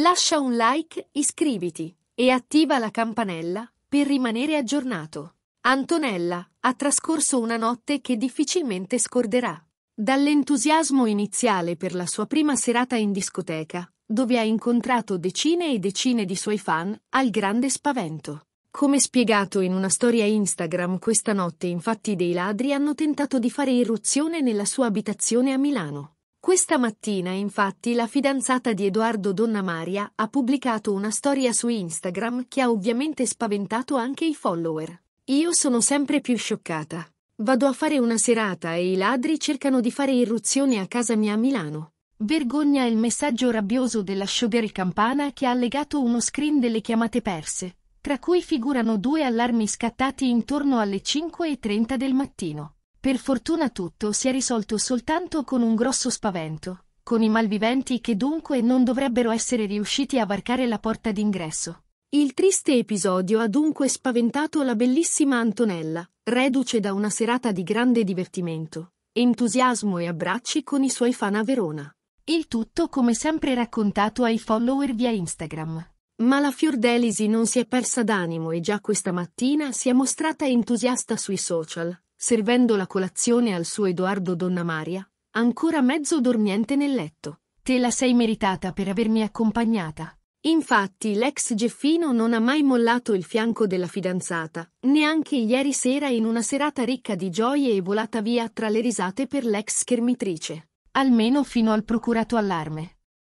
Lascia un like, iscriviti e attiva la campanella per rimanere aggiornato. Antonella ha trascorso una notte che difficilmente scorderà. Dall'entusiasmo iniziale per la sua prima serata in discoteca, dove ha incontrato decine e decine di suoi fan, al grande spavento. Come spiegato in una storia Instagram questa notte infatti dei ladri hanno tentato di fare irruzione nella sua abitazione a Milano. Questa mattina, infatti, la fidanzata di Edoardo Donna Maria ha pubblicato una storia su Instagram che ha ovviamente spaventato anche i follower. Io sono sempre più scioccata. Vado a fare una serata e i ladri cercano di fare irruzione a casa mia a Milano. Vergogna il messaggio rabbioso della showgirl campana che ha legato uno screen delle chiamate perse, tra cui figurano due allarmi scattati intorno alle 5.30 del mattino. Per fortuna tutto si è risolto soltanto con un grosso spavento, con i malviventi che dunque non dovrebbero essere riusciti a varcare la porta d'ingresso. Il triste episodio ha dunque spaventato la bellissima Antonella, reduce da una serata di grande divertimento, entusiasmo e abbracci con i suoi fan a Verona. Il tutto come sempre raccontato ai follower via Instagram. Ma la Fiordelisi non si è persa d'animo e già questa mattina si è mostrata entusiasta sui social, servendo la colazione al suo Edoardo Donna Maria, ancora mezzo dormiente nel letto. Te la sei meritata per avermi accompagnata. Infatti l'ex Geffino non ha mai mollato il fianco della fidanzata, neanche ieri sera in una serata ricca di gioie e volata via tra le risate per l'ex schermitrice. Almeno fino al procurato allarme.